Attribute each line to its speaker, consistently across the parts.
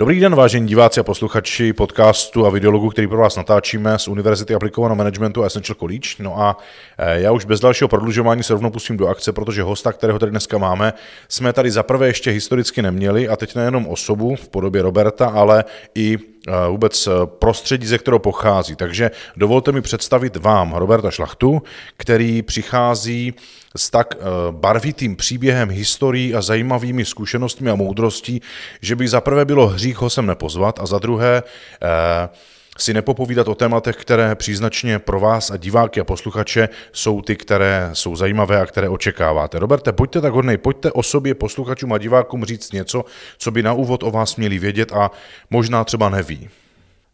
Speaker 1: Dobrý den, vážení diváci a posluchači podcastu a videologu, který pro vás natáčíme z Univerzity aplikovaného managementu a Essential College. No a eh, já už bez dalšího prodlužování se rovnou pustím do akce, protože hosta, kterého tady dneska máme, jsme tady zaprvé ještě historicky neměli a teď nejenom osobu v podobě Roberta, ale i eh, vůbec eh, prostředí, ze kterého pochází. Takže dovolte mi představit vám Roberta Šlachtu, který přichází s tak eh, barvitým příběhem, historií a zajímavými zkušenostmi a moudrostí, že by za prvé bylo hřích ho sem nepozvat a za druhé eh, si nepopovídat o tématech, které příznačně pro vás a diváky a posluchače jsou ty, které jsou zajímavé a které očekáváte. Roberte, pojďte tak hodnej, pojďte o sobě posluchačům a divákům říct něco, co by na úvod o vás měli vědět a možná třeba neví.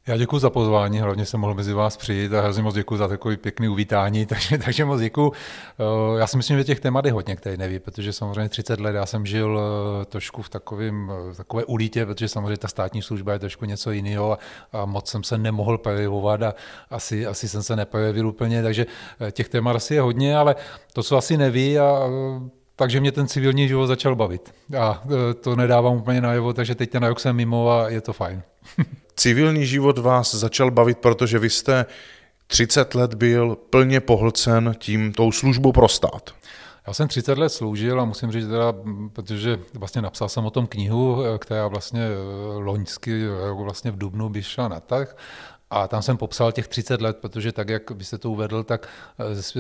Speaker 2: Já děkuji za pozvání, hlavně jsem mohl mezi vás přijít a hrozně moc děkuji za takový pěkný uvítání, takže, takže moc děkuji. Eh, já si myslím, že těch témat je hodně, které neví, protože samozřejmě 30 let já jsem žil eh, trošku v takovém, eh, takové ulítě, protože samozřejmě ta státní služba je trošku něco jiného a, a moc jsem se nemohl projevovat a asi, asi jsem se neprojevil úplně, takže těch témat asi je hodně, ale to, co asi neví a takže mě ten civilní život začal bavit. A to nedávám úplně najevo, takže teď ten rok jsem mimo a je to fajn.
Speaker 1: civilní život vás začal bavit, protože vy jste 30 let byl plně pohlcen tím, tou službou pro stát.
Speaker 2: Já jsem 30 let sloužil a musím říct teda, protože vlastně napsal jsem o tom knihu, která vlastně loňsky eh, vlastně v Dubnu by šla na tak a tam jsem popsal těch 30 let, protože tak, jak byste to uvedl, tak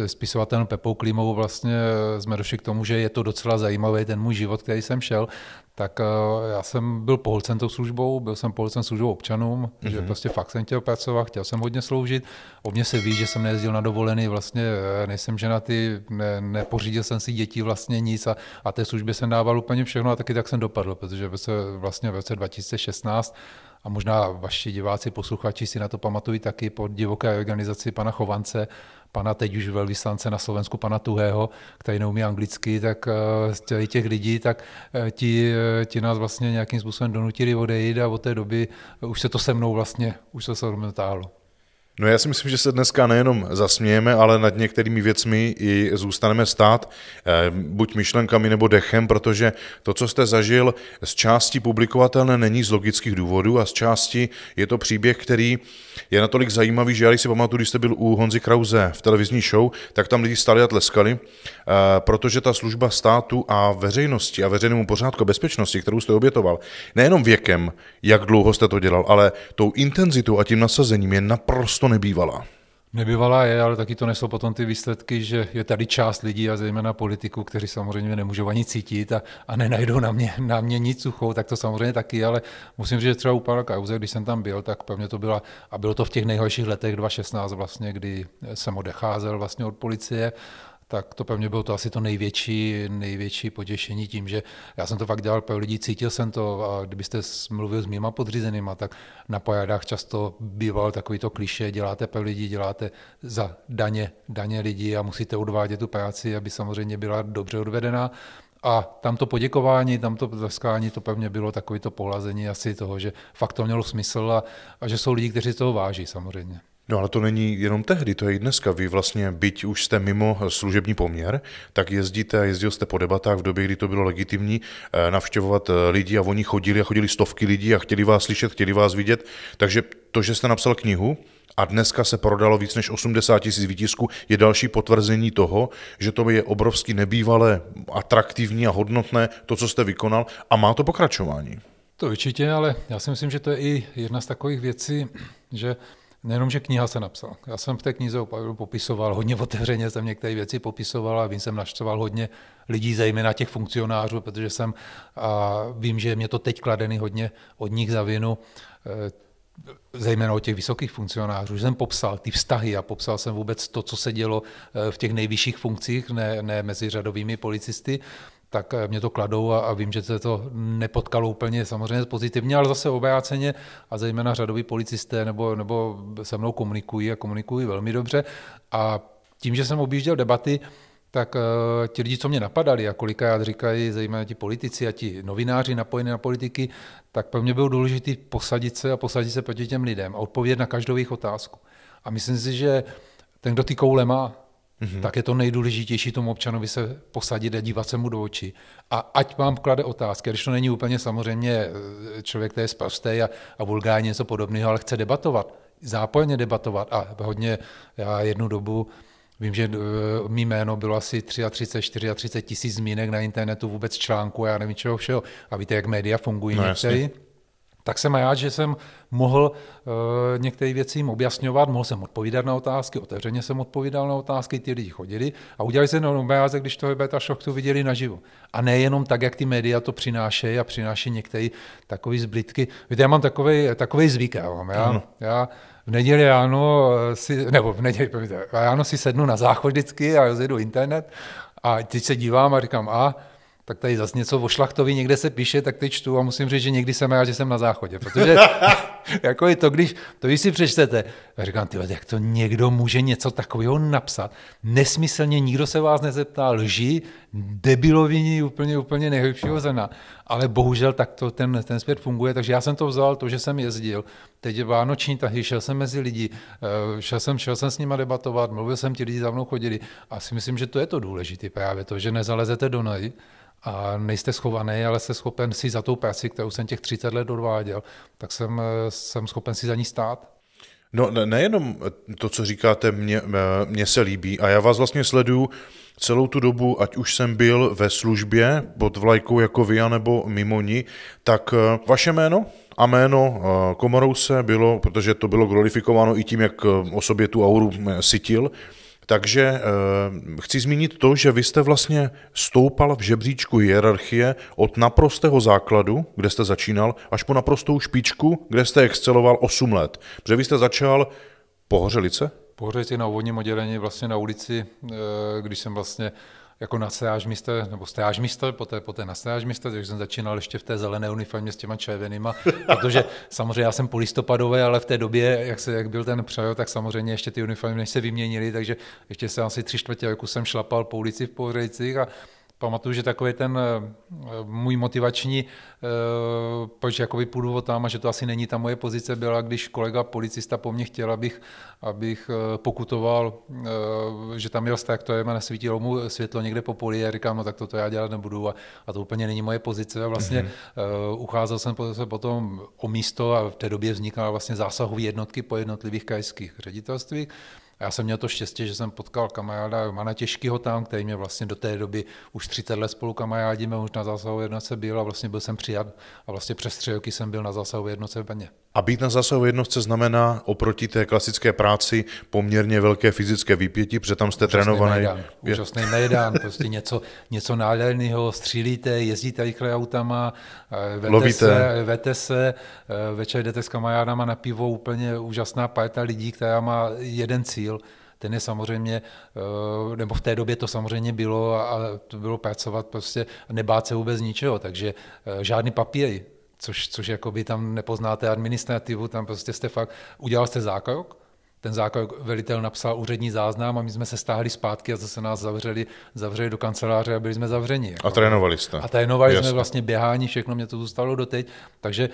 Speaker 2: eh, spisovatelem Pepou Klímovou vlastně eh, jsme došli k tomu, že je to docela zajímavý ten můj život, který jsem šel. Tak eh, já jsem byl pohlcen tou službou, byl jsem pohlcen službou občanům, mm-hmm. že mhm. prostě fakt jsem chtěl pracovat, chtěl jsem hodně sloužit. O mě se ví, že jsem nejezdil na dovolený, vlastně nejsem ženatý, ne, nepořídil jsem si děti vlastně nic a, a té službě jsem dával úplně všechno a taky tak jsem dopadl, protože vlastně v roce 2016 a možná vaši diváci, posluchači si na to pamatují taky po divoké organizaci pana Chovance, pana teď už velvyslance na Slovensku, pana Tuhého, který neumí anglicky, tak z eh, těch lidí, tak eh, ti, eh, ti nás vlastně nějakým způsobem donutili odejít a od té doby už se to se mnou vlastně, už se to se mnou
Speaker 1: No já si myslím, že se dneska nejenom zasmějeme, ale nad některými věcmi i zůstaneme stát, eh, buď myšlenkami nebo dechem, protože to, co jste zažil, z části publikovatelné není z logických důvodů a z části je to příběh, který je natolik zajímavý, že já když si pamatuju, když jste byl u Honzi Krause v televizní show, tak tam lidi stali a tleskali, eh, protože ta služba státu a veřejnosti a veřejnému pořádku a bezpečnosti, kterou jste obětoval, nejenom věkem, jak dlouho jste to dělal, ale tou intenzitou a tím nasazením je naprosto často nebývalá.
Speaker 2: Nebývalá je, ale taky to nesou potom ty výsledky, že je tady část lidí a zejména politiků, kteří samozřejmě nemůžou ani cítit a, a nenajdou na mě, na mě nic suchou, tak to samozřejmě taky, ale musím říct, že třeba u pana Kauze, když jsem tam byl, tak pro mě to byla, a bylo to v těch nejhorších letech 2016 vlastně, kdy jsem odecházel vlastně od policie tak to pro mě bylo to asi to největší, největší potěšení tím, že já jsem to fakt dělal pro lidi, cítil jsem to a kdybyste mluvil s mýma podřízenýma, tak na pojádách často býval takový to kliše, děláte pro lidi, děláte za daně, daně lidi a musíte odvádět tu práci, aby samozřejmě byla dobře odvedená. A tam to poděkování, tam to zaskání, to pevně bylo takové to pohlazení asi toho, že fakt to mělo smysl a, a že jsou lidi, kteří toho váží samozřejmě.
Speaker 1: No ale to není jenom tehdy, to je i dneska. Vy vlastně, byť už jste mimo eh, služební poměr, tak jezdíte a jezdil jste po debatách v době, kdy to bylo legitimní, eh, navštěvovat eh, lidi a oni chodili a chodili stovky lidí a chtěli vás slyšet, chtěli vás vidět. Takže to, že jste napsal knihu, a dneska se prodalo víc než 80 tisíc výtisků, je další potvrzení toho, že to je obrovsky nebývalé, atraktivní a hodnotné, to, co jste vykonal, a má to pokračování.
Speaker 2: To určitě, ale já si myslím, že to je i jedna z takových věcí, že Nejenom, že kniha se napsala. Já jsem v té knize opravdu popisoval, hodně otevřeně jsem některé věci popisoval a vím, jsem naštval hodně lidí, zejména těch funkcionářů, protože jsem, a vím, že mě to teď kladený hodně od nich za vinu, eh, zejména od těch vysokých funkcionářů, že jsem popsal ty vztahy a popsal jsem vůbec to, co se dělo eh, v těch nejvyšších funkcích, ne, ne mezi řadovými policisty, tak eh, mě to kladou a, a vím, že se to nepotkalo úplně samozřejmě pozitivně, ale zase obráceně a zejména řadoví policisté nebo, nebo se mnou komunikují a komunikují velmi dobře a tím, že jsem objížděl debaty, tak uh, ti lidi, co mě napadali a kolikrát říkají, zejména ti politici a ti novináři napojení na politiky, tak pro mě bylo důležité posadit se a posadit se proti těm lidem a odpovědět na každou jejich otázku. A myslím si, že ten, kdo ty koule má, mm-hmm. tak je to nejdůležitější tomu občanovi se posadit a dívat se mu do očí. A ať vám klade otázky, když to není úplně samozřejmě e, člověk, který je sprostý a, a vulgárně něco podobného, ale chce debatovat, zápojně debatovat a hodně, já jednu dobu Vím, že e, mý jméno bylo asi 33, 34 tisíc zmínek na internetu, vůbec článku a já nevím čeho všeho. A víte, jak média fungují no, některý. Jasně tak jsem rád, že jsem mohl e, některé věci jim objasňovat, mohl jsem odpovídat na otázky, otevřeně jsem odpovídal na otázky, ty lidi chodili a udělali se jenom obrázek, když toho Beta Šochtu viděli naživo. A nejenom tak, jak ty média to přinášejí a přináší některé takové zblitky. Víte, já mám takový, zvyk, já, mám, já, já v neděli ráno eh, si, nebo v neděli, ráno si sednu na záchod vždycky a rozjedu internet a teď se dívám a říkám, a tak tady zase něco o Šlachtovi někde se píše, tak teď čtu a musím říct, že někdy jsem rád, že jsem na záchodě, protože jako je to, když to vy si přečtete, a říkám, ty jak to někdo může něco takového napsat, nesmyslně nikdo se vás nezeptá, lži, debiloviny úplně, úplně nejlepšího zena, ale bohužel tak to ten, ten svět funguje, takže já jsem to vzal, to, že jsem jezdil, teď je vánoční tahy, šel jsem mezi lidi, eh, šel jsem, šel jsem s nima debatovat, mluvil jsem, ti lidi za mnou chodili a si myslím, že to je to důležité právě to, že nezalezete do nej, a nejste schovaný, ale jste schopen si za tou práci, kterou jsem těch 30 let odváděl, tak jsem, eh, jsem schopen si za ní stát.
Speaker 1: No nejenom to, co říkáte, mě, eh, mě se líbí a já vás vlastně sleduju celou tu dobu, ať už jsem byl ve službě pod vlajkou jako vy, nebo mimo ní, tak eh, vaše jméno a jméno Komorouse bylo, protože to bylo glorifikováno i tím, jak o sobě tu auru sytil, takže eh, chci zmínit to, že vy jste vlastně stoupal v žebříčku hierarchie od naprostého základu, kde jste začínal, až po naprostou špičku, kde jste exceloval 8 let. Protože vy jste začal po Hořelice?
Speaker 2: Po na úvodním oddělení, vlastně na ulici, eh, když jsem vlastně jako na strážmistr, nebo strážmistr, poté, poté na strážmistr, takže jsem začínal ještě v té zelené uniformě s těma červenýma, protože samozřejmě já jsem polistopadový, ale v té době, jak, se, jak byl ten přejo, tak samozřejmě ještě ty uniformy než se vyměnily, takže ještě se asi tři čtvrtě roku jsem šlapal po ulici v Pohřejcích a pamatuju, že takový ten eh, můj motivační, eh, proč jakoby půjdu o tam a že to asi není ta moje pozice, byla, když kolega policista po mně chtěl, abych, abych eh, pokutoval, že tam jel tak to je, nesvítilo mu světlo někde po poli a říkám, no tak toto já dělat nebudu a, a to úplně není moje pozice. A vlastně mm-hmm. ucházel jsem se potom o místo a v té době vznikala vlastně zásahové jednotky po jednotlivých krajských ředitelstvích. Já jsem měl to štěstí, že jsem potkal kamaráda Romana Těžkýho tam, který mě vlastně do té doby už 30 let spolu kamarádíme, už na zásahu jednotce byl a vlastně byl jsem přijat a vlastně přes tři roky jsem byl na zásahu jednotce v Brně.
Speaker 1: A být na zásahu jednotce znamená oproti té klasické práci poměrně velké fyzické výpěti, protože tam jste trénovaný.
Speaker 2: úžasný mejdán, prostě něco, něco nádherného, střílíte, jezdíte rychle autama, eh, vete Lovíte. se, eh, vete se, eh, večer jdete s kamarádama na pivo, úplně úžasná parta lidí, která má jeden cíl cíl, Ten je samozřejmě, eh, nebo v té době to samozřejmě bylo a to bylo pracovat prostě, nebát se vůbec ničeho, takže eh, žádný papíry, což, což jakoby tam nepoznáte administrativu, tam prostě jste fakt, udělal jste zákrok, ten zákrok velitel napsal úřední záznam a my jsme se stáhli zpátky a zase nás zavřeli, zavřeli do kanceláře a byli jsme zavřeni. Jako. A trénovali jste. A trénovali Jasne. jsme vlastně běhání, všechno mě to zůstalo doteď, takže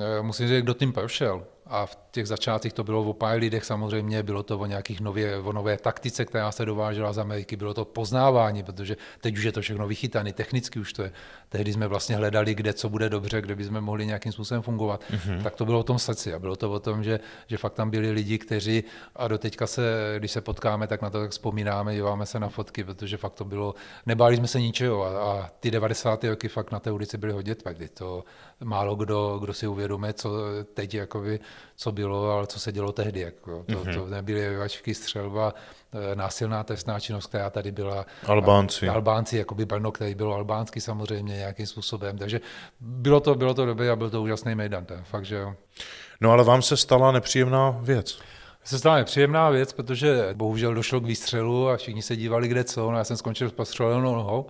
Speaker 2: eh, musím říct, kdo tím prošel. A v těch začátcích to bylo o pár lidech samozřejmě, bylo to o nějakých nově, o nové taktice, která se dovážela z Ameriky, bylo to poznávání, protože teď už je to všechno vychytané, technicky už to je. Tehdy jsme vlastně hledali, kde co bude dobře, kde bychom mohli nějakým způsobem fungovat. Mm-hmm. Tak to bylo o tom srdci a bylo to o tom, že, že fakt tam byli lidi, kteří a teďka se, když se potkáme, tak na to tak vzpomínáme, díváme se na fotky, protože fakt to bylo, nebáli jsme se ničeho a, a ty 90. roky fakt na té ulici byly hodně tvrdy. To málo kdo, kdo si uvědomuje, co teď jakoby co bylo, ale co se dělo tehdy. Jako. To, mm-hmm. to nebyly mhm. vyvačky, střelba, eh, násilná trestná činnost, která tady byla. Albánci. Albánci, jako by Brno, který bylo albánský samozřejmě nějakým způsobem. Takže bylo to, bylo to dobré a byl to úžasný mejdan. Fakt, že jo.
Speaker 1: No ale vám se stala nepříjemná věc
Speaker 2: se stala nepříjemná věc, protože bohužel došlo k výstřelu a všichni se dívali kde co, no já jsem skončil s postřelenou nohou,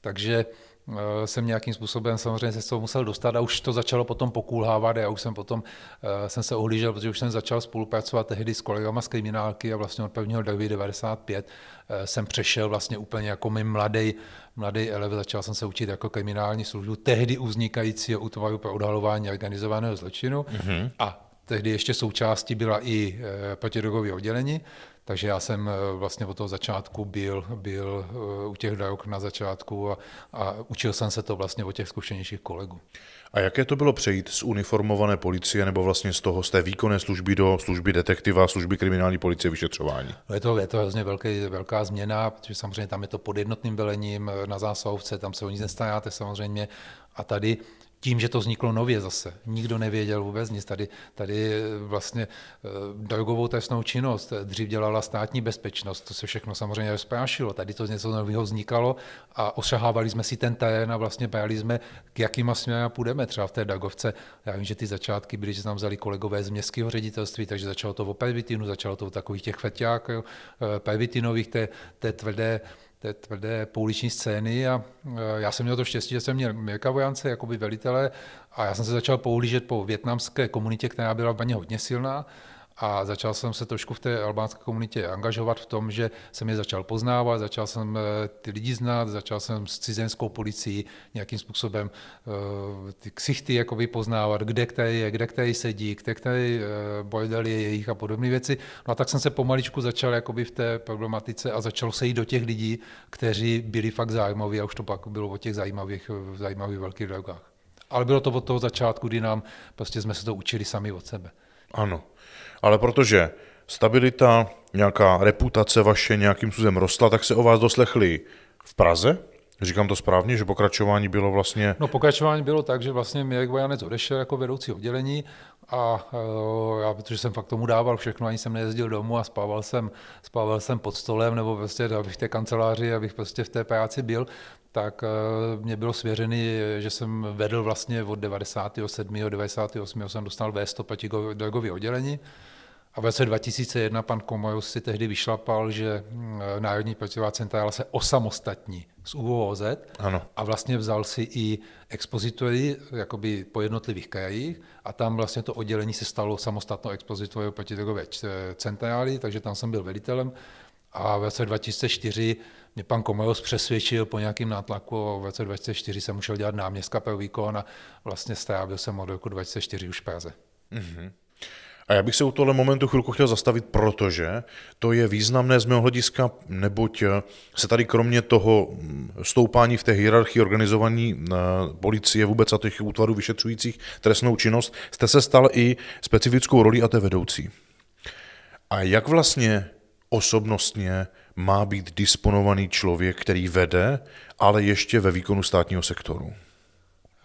Speaker 2: takže Eh, jsem nějakým způsobem samozřejmě se z toho musel dostat a už to začalo potom pokulhávat. Já už jsem potom eh, jsem se ohlížel, protože už jsem začal spolupracovat tehdy s kolegama z kriminálky a vlastně od 1. 95 eh, jsem přešel vlastně úplně jako mým mladý, mladý elev, začal jsem se učit jako kriminální službu tehdy uznikajícího útvaru pro odhalování organizovaného zločinu mm-hmm. a tehdy ještě součástí byla i protidrogové oddělení. Takže já jsem eh, vlastně od toho začátku byl, byl eh, u těch dajok na začátku a, a učil jsem se to vlastně od těch zkušenějších kolegů.
Speaker 1: A jaké to bylo přejít z uniformované policie nebo vlastně z toho z té výkonné služby do služby detektiva, služby kriminální policie vyšetřování?
Speaker 2: No, je to, je to hrozně velký, velká změna, protože samozřejmě tam je to pod jednotným velením eh, na zásahovce, tam se o nic nestajáte samozřejmě. A tady tím, že to vzniklo nově zase. Nikdo nevěděl vůbec nic. Tady, tady eh, vlastně eh, drogovou trestnou činnost eh, dřív dělala státní bezpečnost, to se všechno samozřejmě rozprášilo. Tady to něco nového vznikalo a ošahávali jsme si ten terén a vlastně brali jsme, k jakýma směrem půjdeme. Třeba v té Dagovce, já vím, že ty začátky byly, že nám vzali kolegové z městského ředitelství, takže začalo to o pervitinu, začalo to o takových těch feťák, pervitinových, té, té tvrdé, té tvrdé pouliční scény a e, já jsem měl to štěstí, že jsem měl Mirka Vojance jakoby velitele a já jsem se začal poulížet po větnamské komunitě, která byla v Baně hodně silná a začal jsem se trošku v té albánské komunitě angažovat v tom, že jsem je začal poznávat, začal jsem eh, ty lidi znát, začal jsem s cizenskou policií nějakým způsobem eh, ty ksichty jakoby poznávat, kde který je, kde který sedí, kde který eh, bojdel je jejich a podobné věci. No a tak jsem se pomaličku začal jakoby v té problematice a začal se jít do těch lidí, kteří byli fakt zájmoví a už to pak bylo o těch zajímavých, zajímavých velkých drogách. Ale bylo to od toho začátku, kdy nám prostě jsme se to učili sami od sebe.
Speaker 1: Ano ale protože stabilita, nějaká reputace vaše nějakým způsobem rostla, tak se o vás doslechli v Praze, Říkám to správně, že pokračování bylo vlastně...
Speaker 2: No pokračování bylo tak, že vlastně Mirek Vojanec odešel jako vedoucí oddělení, a eh, já, protože jsem fakt tomu dával všechno, ani jsem nejezdil domů a spával jsem, spával jsem pod stolem, nebo prostě abych v té kanceláři, abych prostě v té práci byl, tak eh, mě bylo svěřený, že jsem vedl vlastně od 97. do 98. jsem dostal V100 oddělení. A v roce 2001 pan Komajus si tehdy vyšlapal, že mm, Národní pracová centrála se osamostatní z UOZ ano. a vlastně vzal si i expozitory jakoby po jednotlivých krajích a tam vlastně to oddělení se stalo samostatnou expozitoriou protidrogové eh, centrály, takže tam jsem byl velitelem a v roce 2004 mě pan Komojos přesvědčil po nějakém nátlaku a v roce 2004 jsem musel dělat náměstka pro výkon a vlastně strávil jsem od roku 2004 už v Praze. Mm-hmm.
Speaker 1: A já bych se u tohle momentu chvilku chtěl zastavit, protože to je významné z mého hlediska, neboť eh, se tady kromě toho mm, stoupání v té hierarchii organizovaní eh, policie vůbec a těch útvarů vyšetřujících trestnou činnost, jste se stal i specifickou roli a té vedoucí. A jak vlastně osobnostně má být disponovaný člověk, který vede, ale ještě ve výkonu státního sektoru?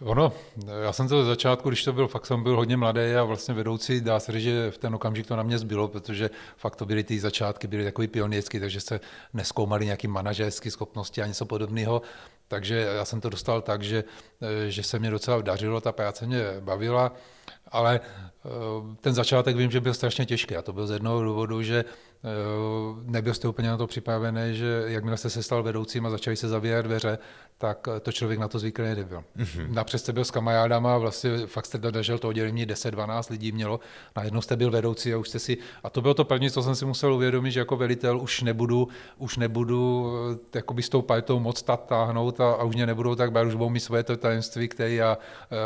Speaker 2: Ono, já jsem to ze začátku, když to byl, fakt jsem byl hodně mladý a vlastně vedoucí, dá se říct, že v ten okamžik to na mě zbylo, protože fakt to byly ty začátky, byly takový pionýrský, takže se neskoumali nějaký manažerské schopnosti a něco podobného. Takže já jsem to dostal tak, že, eh, že se mě docela dařilo, ta práce mě bavila, ale Eh, ten začátek vím, že byl strašně těžký a to byl z jednoho důvodu, že eh, nebyl jste úplně na to připravený, že jakmile jste se stal vedoucím a začali se zavírat dveře, tak eh, to člověk na to zvyklý nebyl. Mm-hmm. Napřed jste byl s kamarádama, vlastně fakt jste držel to oddělení 10-12 lidí mělo, najednou jste byl vedoucí a už jste si, a to bylo to první, co jsem si musel uvědomit, že jako velitel už nebudu, už nebudu jakoby s tou pajtou moc táhnout a, a už mě nebudou tak bát, už budou mít svoje to tajemství, které já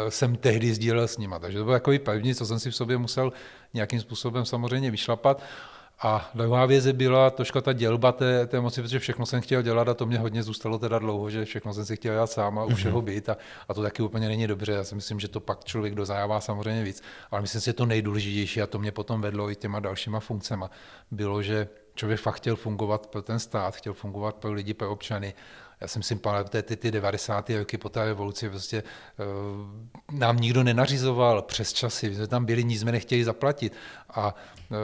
Speaker 2: jsem tehdy sdílel s nima. Takže to bylo jako první, co jsem si si v sobě musel nějakým způsobem samozřejmě vyšlapat. A druhá věc byla troška ta dělba té, té moci, protože všechno jsem chtěl dělat a to mě hodně zůstalo teda dlouho, že všechno jsem si chtěl dělat sám a u mhm. všeho být a, a to taky úplně není dobře. Já si myslím, že to pak člověk dozajává samozřejmě víc, ale myslím si, že to nejdůležitější a to mě potom vedlo i těma dalšíma funkcemi. bylo, že člověk fakt chtěl fungovat pro ten stát, chtěl fungovat pro lidi, pro občany já jsem si pamatuju ty, ty 90. roky po té revoluci, prostě uh, nám nikdo nenařizoval přes časy, my jsme tam byli, nic jsme nechtěli zaplatit a uh,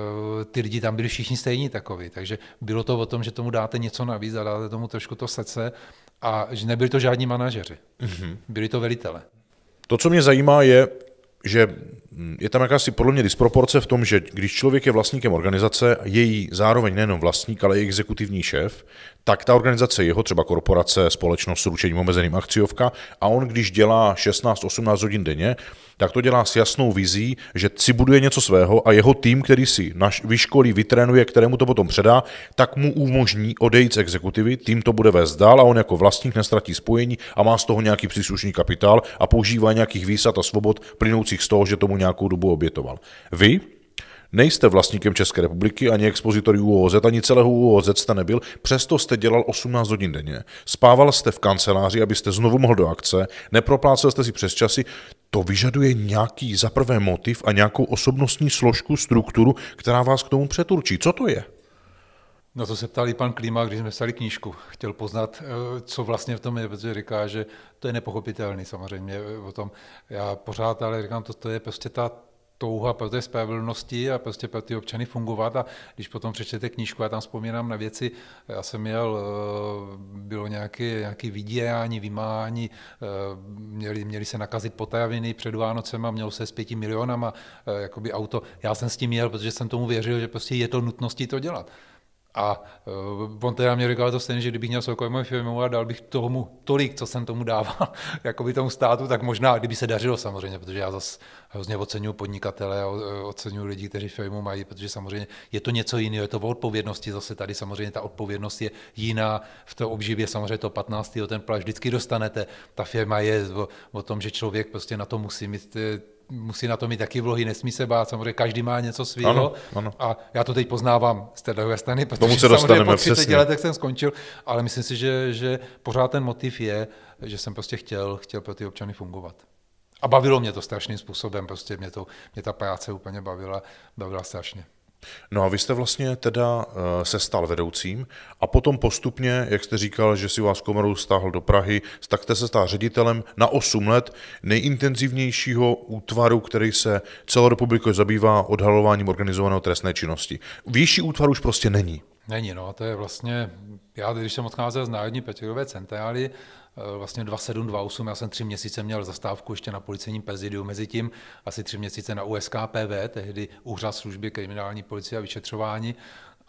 Speaker 2: ty lidi tam byli všichni stejní takový, takže bylo to o tom, že tomu dáte něco navíc a dáte tomu trošku to srdce a že nebyli to žádní manažeři, mm-hmm. byli to velitele.
Speaker 1: To, co mě zajímá, je, že hm, je tam jakási podle mě disproporce v tom, že když člověk je vlastníkem organizace, její zároveň nejenom vlastník, ale i exekutivní šéf, tak ta organizace jeho, třeba korporace, společnost s ručením omezeným akciovka, a on, když dělá 16-18 hodin denně, tak to dělá s jasnou vizí, že si buduje něco svého a jeho tým, který si naš, vyškolí, vytrénuje, kterému to potom předá, tak mu umožní odejít z exekutivy, tým to bude vést dál a on jako vlastník nestratí spojení a má z toho nějaký příslušný kapitál a používá nějakých výsad a svobod plynoucích z toho, že tomu nějakou dobu obětoval. Vy, Nejste vlastníkem České republiky ani expozitor UOZ, ani celého UOZ jste nebyl, přesto jste dělal 18 hodin denně. Spával jste v kanceláři, abyste znovu mohl do akce, neproplácel jste si přes časy. To vyžaduje nějaký zaprvé motiv a nějakou osobnostní složku, strukturu, která vás k tomu přeturčí. Co to je? Na
Speaker 2: no to se ptal i pan Klíma, když jsme stali knížku. Chtěl poznat, eh, co vlastně v tom je, protože říká, že to je nepochopitelný samozřejmě eh, o tom. Já pořád ale říkám, to, to je prostě ta touha pro té spravedlnosti a prostě pro ty občany fungovat. A když potom přečtete knížku, já tam vzpomínám na věci, já jsem měl, eh, bylo nějaké, nějaké vydírání, vymáhání, eh, měli, měli se nakazit potraviny před Vánocem a mělo se s pěti milionama eh, jakoby auto. Já jsem s tím jel, protože jsem tomu věřil, že prostě je to nutností to dělat. A eh, on teda mě říkal to stejně, že kdybych měl soukromou firmu a dal bych tomu tolik, co jsem tomu dával, jako by tomu státu, tak možná, kdyby se dařilo samozřejmě, protože já zase hrozně oceňuji podnikatele a eh, oceňuji lidi, kteří firmu mají, protože samozřejmě je to něco jiného, je to o odpovědnosti, zase tady samozřejmě ta odpovědnost je jiná, v té obživě samozřejmě to 15. ten plat vždycky dostanete, ta firma je o, o tom, že člověk prostě na to musí mít eh, musí na to mít taky vlohy, nesmí se bát, samozřejmě každý má něco svého. A já to teď poznávám z té druhé strany, protože Tomu se samozřejmě po 30 přesně. letech jsem skončil, ale myslím si, že, že pořád ten motiv je, že jsem prostě chtěl, chtěl pro ty občany fungovat. A bavilo mě to strašným způsobem, prostě mě, to, mě ta práce úplně bavila, bavila strašně.
Speaker 1: No a vy jste vlastně teda eh, se stal vedoucím a potom postupně, jak jste říkal, že si vás komorou stáhl do Prahy, tak jste se stal ředitelem na 8 let nejintenzivnějšího útvaru, který se celou republikou zabývá odhalováním organizovaného trestné činnosti. Výšší útvar už prostě není.
Speaker 2: Není, no, to je vlastně, já když jsem odcházel z Národní Petrové centrály, Eh, vlastně 2728, já jsem tři měsíce měl zastávku ještě na policejním prezidiu, mezi tím asi tři měsíce na USKPV, tehdy úřad služby kriminální policie a vyšetřování,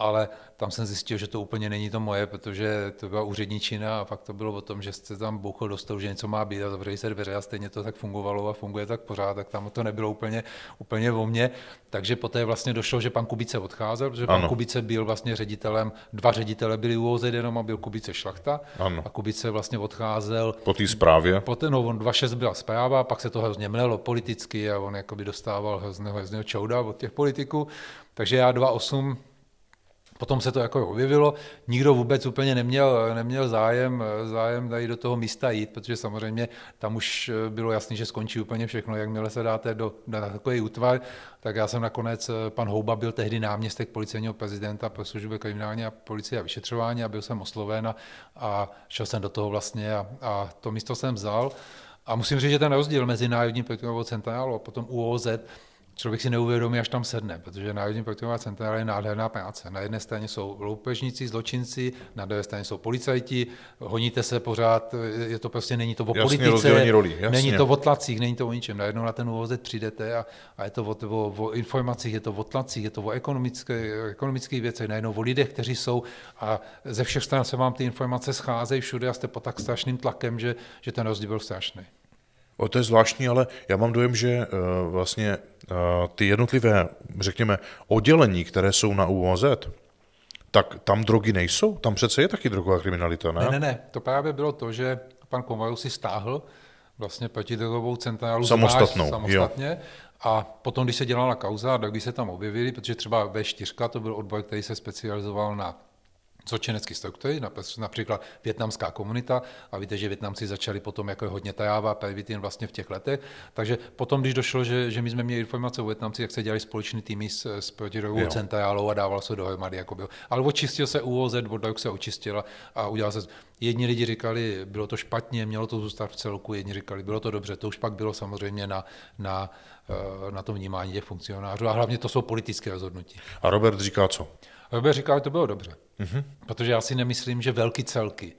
Speaker 2: ale tam jsem zjistil, že to úplně není to moje, protože to byla úředničina a fakt to bylo o tom, že jste tam bouchl do stolu, že něco má být a zavřeli se dveře a stejně to tak fungovalo a funguje tak pořád, tak tam to nebylo úplně, úplně o mně. Takže poté vlastně došlo, že pan Kubice odcházel, protože ano. pan Kubice byl vlastně ředitelem, dva ředitele byli u OZ jenom a byl Kubice Šlachta ano. a Kubice vlastně odcházel. Po
Speaker 1: té zprávě?
Speaker 2: Po ten, no, on 2.6 byla zpráva, pak se to hrozně mlelo politicky a on jakoby dostával hrozného, hrozného čouda od těch politiků. Takže já 2.8 Potom se to jako objevilo, nikdo vůbec úplně neměl, neměl zájem, zájem tady do toho místa jít, protože samozřejmě tam už eh, bylo jasné, že skončí úplně všechno, jakmile se dáte do, na takový útvar, tak já jsem nakonec, eh, pan Houba byl tehdy náměstek policejního prezidenta pro službu kriminální a policie a vyšetřování a byl jsem osloven a, a šel jsem do toho vlastně a, a to místo jsem vzal. A musím říct, že ten rozdíl mezi Národním protinovou centrálou a potom UOZ člověk si neuvědomí, až tam sedne, protože Národní projektová centrála je nádherná práce. Na jedné straně jsou loupežníci, zločinci, na druhé straně jsou policajti, honíte se pořád, je to prostě, není to o jasně, politice, roli, jasně. není to o tlacích, není to o ničem. Najednou na ten úvozek přijdete a, a je to o, o, o, informacích, je to o tlacích, je to o ekonomické, ekonomických věcech, najednou o lidech, kteří jsou a ze všech stran se vám ty informace scházejí všude a jste pod tak strašným tlakem, že, že ten rozdíl byl strašný.
Speaker 1: O, to je zvláštní, ale já mám dojem, že eh, vlastně eh, ty jednotlivé, řekněme, oddělení, které jsou na UOZ, tak tam drogy nejsou? Tam přece je taky drogová kriminalita, ne? Ne, ne, ne.
Speaker 2: To právě bylo to, že pan Komaru si stáhl vlastně protidrogovou centrálu samostatnou, samostatně. Jo. A potom, když se dělala kauza, tak když se tam objevili, protože třeba V4, to byl odbor, který se specializoval na to struktury, například větnamská komunita, a víte, že Větnamci začali potom jako hodně tajává pervitin vlastně v těch letech. Takže potom, když došlo, že, že my jsme měli informace o Větnamci, jak se dělali společný týmy s, s protirovou centrálou a dával se dohromady. Jako byl. Ale očistil se UOZ, Bodajok se očistila a udělal se. Jedni lidi říkali, bylo to špatně, mělo to zůstat v celku, jedni říkali, bylo to dobře. To už pak bylo samozřejmě na, na, eh, na tom vnímání těch funkcionářů a hlavně to jsou politické rozhodnutí. A
Speaker 1: Robert říká co?
Speaker 2: Weber říká, že to bylo dobře, mm-hmm. protože já si nemyslím, že velký celky,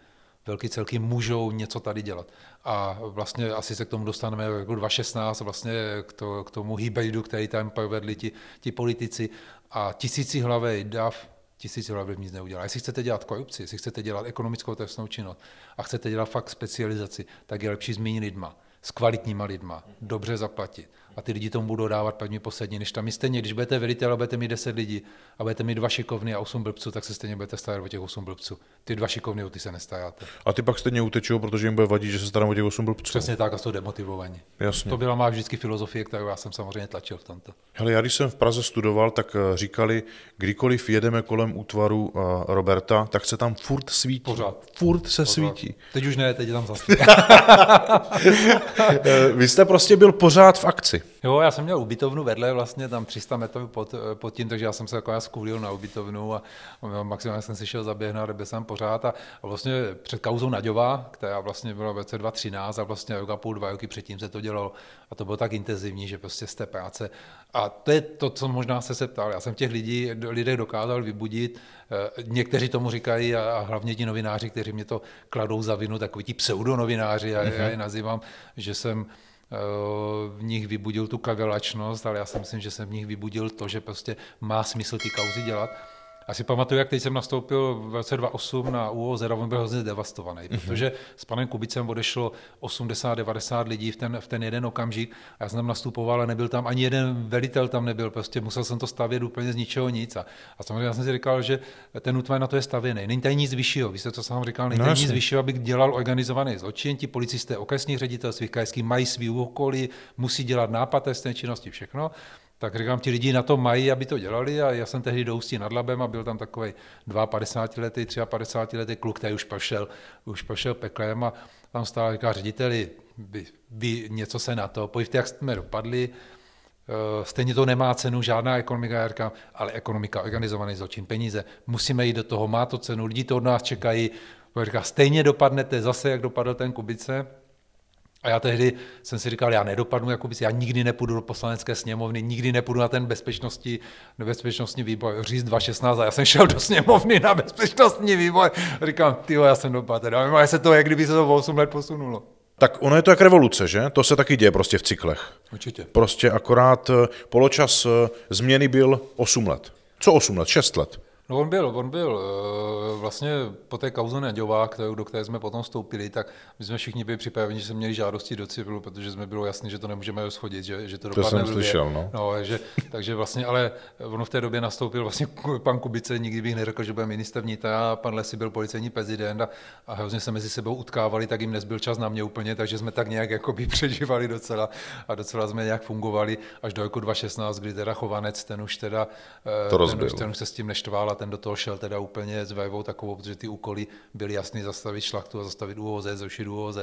Speaker 2: velký celky můžou něco tady dělat. A vlastně asi se k tomu dostaneme roku 2016, vlastně k, to, k tomu hybridu, který tam provedli ti, ti politici. A tisíci hlavy DAF, tisíci hlavy nic neudělá. Jestli chcete dělat korupci, jestli chcete dělat ekonomickou trestnou činnost a chcete dělat fakt specializaci, tak je lepší s lidma, s kvalitníma lidma, dobře zaplatit a ty lidi tomu budou dávat první poslední, než tam stejně, když budete velitel a budete mít 10 lidí a budete mít dva šikovny a 8 blbců, tak se stejně budete starat o těch 8 blbců. Ty dva šikovny o ty se nestajáte.
Speaker 1: A ty pak stejně utečou, protože jim bude vadit, že se starám o těch 8 blbců. Přesně tak a jsou
Speaker 2: demotivovaní. Jasně. To byla má vždycky filozofie, kterou já jsem samozřejmě tlačil v tomto.
Speaker 1: Hele, já když jsem v Praze studoval, tak eh, říkali, kdykoliv jedeme kolem útvaru uh, Roberta, tak se tam furt svítí.
Speaker 2: Pořád. Furt se Pořád. svítí. Teď už ne, teď je tam zase. Eh,
Speaker 1: vy jste prostě byl pořád v
Speaker 2: akci. Jo, já jsem měl ubytovnu vedle, vlastně tam 300 metrů pod, pod tím, takže já jsem se jako já skulil na ubytovnu a maximálně jsem si šel zaběhnout, kde jsem pořád a, a vlastně před kauzou Naďová, která vlastně byla v roce 2013 a vlastně rok a půl, dva roky předtím se to dělalo a to bylo tak intenzivní, že prostě z té práce a to je to, co možná se se ptal, já jsem těch lidí, lidech dokázal vybudit, eh, někteří tomu říkají a, a hlavně ti novináři, kteří mě to kladou za vinu, takový ti pseudonovináři, já, mm-hmm. já je mhm. nazývám, že jsem v nich vybudil tu kagelačnost, ale já si myslím, že jsem v nich vybudil to, že prostě má smysl ty kauzy dělat asi pamatuju, jak teď jsem nastoupil v roce 2008 na UOZ a on byl hrozně devastovaný, mm-hmm. protože s panem Kubicem odešlo 80-90 lidí v ten, v ten jeden okamžik. Já jsem tam nastupoval a nebyl tam ani jeden velitel tam nebyl, prostě musel jsem to stavět úplně z ničeho nic. A, a samozřejmě já jsem si říkal, že ten útvar na to je stavěný. Není tady nic vyššího, vy jste to sám říkal, není no, tady nic vyššího, aby dělal organizovaný zločin. Ti policisté okresních ředitelství krajských mají svý úkoly, musí dělat nápad trestné činnosti, všechno tak říkám, ti lidi na to mají, aby to dělali a já jsem tehdy do Ústí nad Labem a byl tam takový 52-letý, 53-letý kluk, který už pošel, už pošel peklem a tam stál a říká, řediteli, vy, vy, něco se na to, pojďte, jak jsme dopadli, eh, stejně to nemá cenu, žádná ekonomika, já říkám, ale ekonomika, organizovaný zločin, peníze, musíme jít do toho, má to cenu, lidi to od nás čekají, říká, stejně dopadnete zase, jak dopadl ten Kubice, a já tehdy jsem si říkal, já nedopadnu, jako bys, já nikdy nepůjdu do poslanecké sněmovny, nikdy nepůjdu na ten bezpečnostní, bezpečnostní výbor, říct 216, a já jsem šel do sněmovny na bezpečnostní výbor. říkám, ty já jsem dopadl, no, a se to, jak kdyby se to 8 let posunulo.
Speaker 1: Tak ono je to jak revoluce, že? To se taky děje prostě v cyklech. Určitě. Prostě akorát eh, poločas eh, změny byl 8 let. Co 8 let? 6 let.
Speaker 2: No on byl, on byl. Eh, vlastně po té kauze Neďovák, do které jsme potom vstoupili, tak my jsme všichni byli připraveni, že jsme měli žádosti do civilu, protože jsme bylo jasné, že to nemůžeme schodit, že, že to dopadne To jsem slyšel, no. no že, takže vlastně, ale on v té době nastoupil vlastně pan Kubice, nikdy bych neřekl, že byl minister vnitra, a pan Lesy byl policejní prezident a, a hrozně se mezi sebou utkávali, tak jim nezbyl čas na mě úplně, takže jsme tak nějak jako by přežívali docela a docela jsme nějak fungovali až do roku 2016, kdy teda Chovanec, ten už teda, eh, to ten, už, ten už se s tím neštvál a ten do toho šel teda úplně s vevou takovou, protože ty úkoly byly jasný zastavit šlachtu a zastavit UOZ, zrušit UOZ.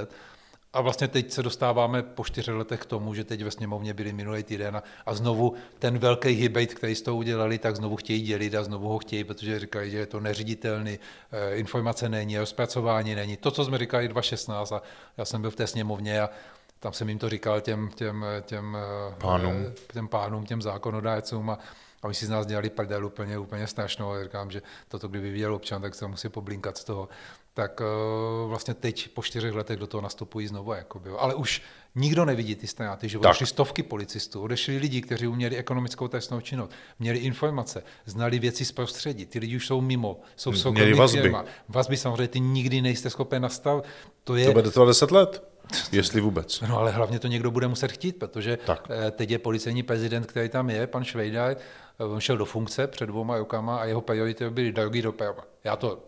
Speaker 2: A vlastně teď se dostáváme po čtyřech letech k tomu, že teď ve sněmovně byli minulý týden a, a znovu ten velký hybejt, který z toho udělali, tak znovu chtějí dělit a znovu ho chtějí, protože říkají, že je to neřiditelný, e, eh, informace není, rozpracování není. To, co jsme říkali 2016 a já jsem byl v té sněmovně a tam jsem jim to říkal těm, těm, těm, eh, pánům. Eh, těm pánům, těm zákonodájcům a a my si z nás dělali prdel úplně, úplně strašnou. A říkám, že toto kdyby viděl občan, tak se musí poblinkat z toho. Tak eh, vlastně teď po čtyřech letech do toho nastupují znovu. Jakoby. Ale už nikdo nevidí ty ztráty, že odešly stovky policistů, odešli lidi, kteří uměli ekonomickou trestnou činnost, měli informace, znali věci z prostředí, ty lidi už jsou mimo, jsou v soukromých vazby. Firma. Vazby samozřejmě ty nikdy nejste schopen nastavit. To, je... to bude trvat 10 let.
Speaker 1: Jestli vůbec. No
Speaker 2: ale hlavně to někdo bude muset chtít, protože tak. Eh, teď je policejní prezident, který tam je, pan Švejdar, on šel do funkce před dvouma rokama a jeho priority byly drogy prava. Já to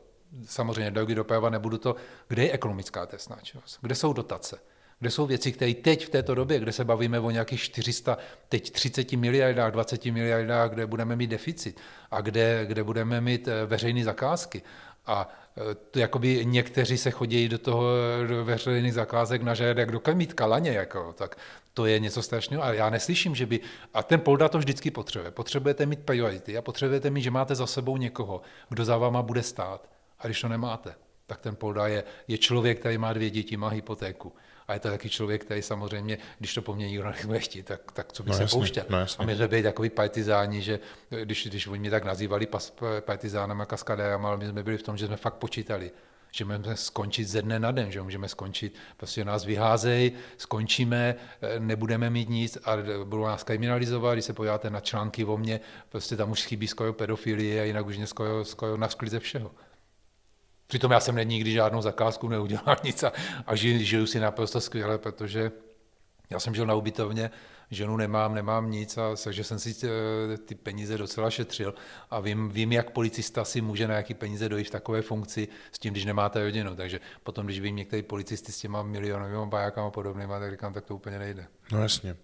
Speaker 2: samozřejmě drogy prava nebudu to, kde je ekonomická trestná činnost, kde jsou dotace, kde jsou věci, které teď v této době, kde se bavíme o nějakých 400, teď 30 miliardách, 20 miliardách, kde budeme mít deficit a kde, kde budeme mít eh, veřejné zakázky. A eh, to, jakoby někteří se chodí do toho do veřejných zakázek na jak do krmítka laně, jako, tak to je něco strašného, ale já neslyším, že by. A ten polda to vždycky potřebuje. Potřebujete mít priority a potřebujete mít, že máte za sebou někoho, kdo za váma bude stát. A když to nemáte, tak ten polda je, je člověk, který má dvě děti, má hypotéku. A je to taky člověk, který samozřejmě, když to po mně nikdo nebude chtít, tak, tak co by no, se jasný, pouštěl. No, a my jsme byli takový partizáni, že když, když oni mě tak nazývali pas, eh, partizánama, kaskadérama, ale my jsme byli v tom, že jsme fakt počítali že můžeme skončit ze dne na den, že můžeme skončit, prostě nás vyházej, skončíme, eh, nebudeme mít nic a budou nás kriminalizovat, když se podíváte na články o mně, prostě tam už chybí skoro pedofilie a jinak už mě skoro, skoro naskli ze všeho. Přitom já jsem nikdy žádnou zakázku neudělal nic a, a žiju, žiju si naprosto skvěle, protože já jsem žil na ubytovně, ženu nemám, nemám nic, a, takže jsem si eh, ty peníze docela šetřil a vím, vím, jak policista si může na jaký peníze dojít v takové funkci s tím, když nemáte rodinu. Takže potom, když vím některý policisty s těma milionovými bajákama a podobnýma, tak říkám, tak to úplně nejde.
Speaker 1: No jasně.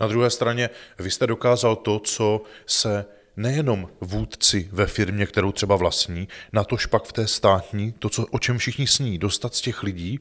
Speaker 1: Na druhé straně, vy jste dokázal to, co se nejenom vůdci ve firmě, kterou třeba vlastní, na to pak v té státní, to, co, o čem všichni sní, dostat z těch lidí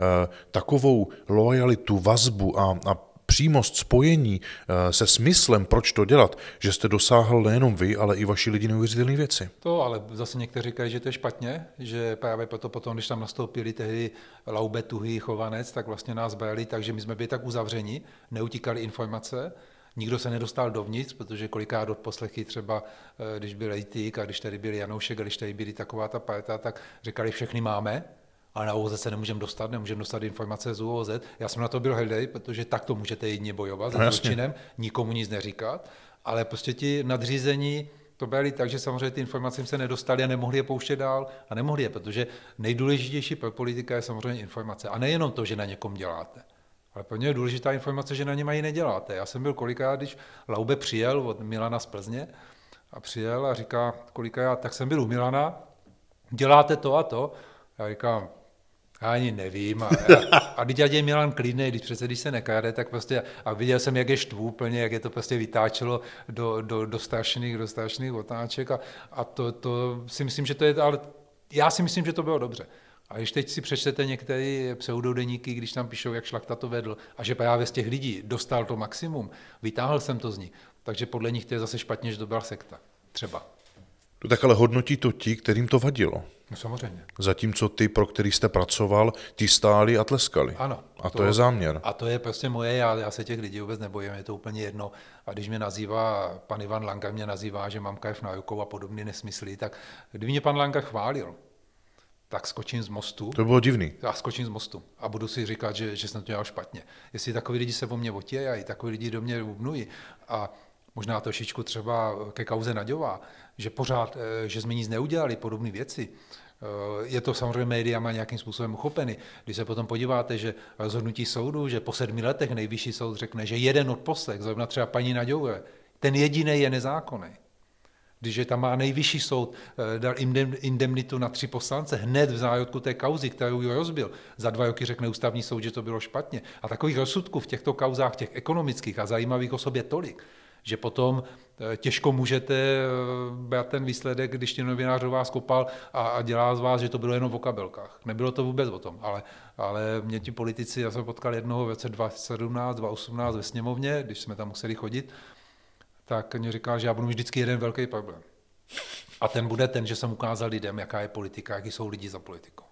Speaker 1: eh, takovou lojalitu, vazbu a, a přímost spojení eh, se smyslem, proč to dělat, že jste dosáhl nejenom vy, ale i vaši lidi neuvěřitelné věci.
Speaker 2: To, ale zase někteří říkají, že to je špatně, že právě proto potom, když tam nastoupili tehdy Laube, Tuhý, Chovanec, tak vlastně nás brali, takže my jsme byli tak uzavřeni, neutíkali informace, Nikdo se nedostal dovnitř, protože kolikrát od poslechy třeba, eh, když byl Lejtyk a když tady byl Janoušek a když tady byly taková ta parta, tak říkali, všechny máme, ale na OZ se nemůžeme dostat, nemůžeme dostat informace z OZ. Já jsem na to byl hrdý, protože tak to můžete jedině bojovat no, s zločinem, nikomu nic neříkat, ale prostě ti nadřízení to byly tak, že samozřejmě ty informace se nedostali a nemohli je pouštět dál a nemohli je, protože nejdůležitější pro politika je samozřejmě informace. A nejenom to, že na někom děláte. Ale pro mě je důležitá informace, že na něm ani neděláte. Já jsem byl kolikrát, když Laube přijel od Milana z Plzně a přijel a říká kolikrát, tak jsem byl u Milana, děláte to a to. Já říkám, já ani nevím. A, a, a když já Milan klidný, když přece, když se nekáde, tak prostě, a viděl jsem, jak je štvu úplně, jak je to prostě vytáčelo do, do, do strašných, do strašných otáček a, a to, to, si myslím, že to je, ale já si myslím, že to bylo dobře. A když teď si přečtete některé pseudodeníky, když tam píšou, jak Šlachta to vedl a že právě z těch lidí dostal to maximum, vytáhl jsem to z ní, takže podle nich to je zase špatně, že to byla sekta. Třeba.
Speaker 1: To tak ale hodnotí to ti, kterým to vadilo. No samozřejmě. Zatímco ty, pro který jste pracoval, ty stáli a tleskali. Ano. A to, to je záměr.
Speaker 2: A to je prostě moje, já, já se těch lidí vůbec nebojím, je to úplně jedno. A když mě nazývá, pan Ivan Lanka mě nazývá, že mám kajf na a podobný nesmyslí, tak kdyby mě pan Lanka chválil, tak skočím z mostu. To bylo divný. A skočím z mostu a budu si říkat, že, že jsem to dělal špatně. Jestli takový lidi se o mě otějají, takový lidi do mě ubnují a možná trošičku třeba eh, ke kauze Naďová, že pořád, eh, že jsme nic neudělali, podobné věci. Eh, je to samozřejmě média má nějakým způsobem uchopeny. Když se potom podíváte, že rozhodnutí soudu, že po sedmi letech nejvyšší soud řekne, že jeden odposlech, zrovna třeba paní Naďové, ten jediný je nezákonný. Když je tam má nejvyšší soud, dal indemnitu na tři poslance hned v zájotku té kauzy, kterou ji rozbil. Za dva roky řekne ústavní soud, že to bylo špatně. A takových rozsudků v těchto kauzách, těch ekonomických a zajímavých osob je tolik, že potom eh, těžko můžete eh, brát ten výsledek, když ten novinář do vás kopal a, a dělá z vás, že to bylo jenom v kabelkách. Nebylo to vůbec o tom, ale, ale mě ti politici, já jsem potkal jednoho v roce 2017, 2018 ve sněmovně, když jsme tam museli chodit, tak mě říkal, že já budu mít vždycky jeden velký problém. A ten bude ten, že jsem ukázal lidem, jaká je politika, jaký jsou lidi za politikou.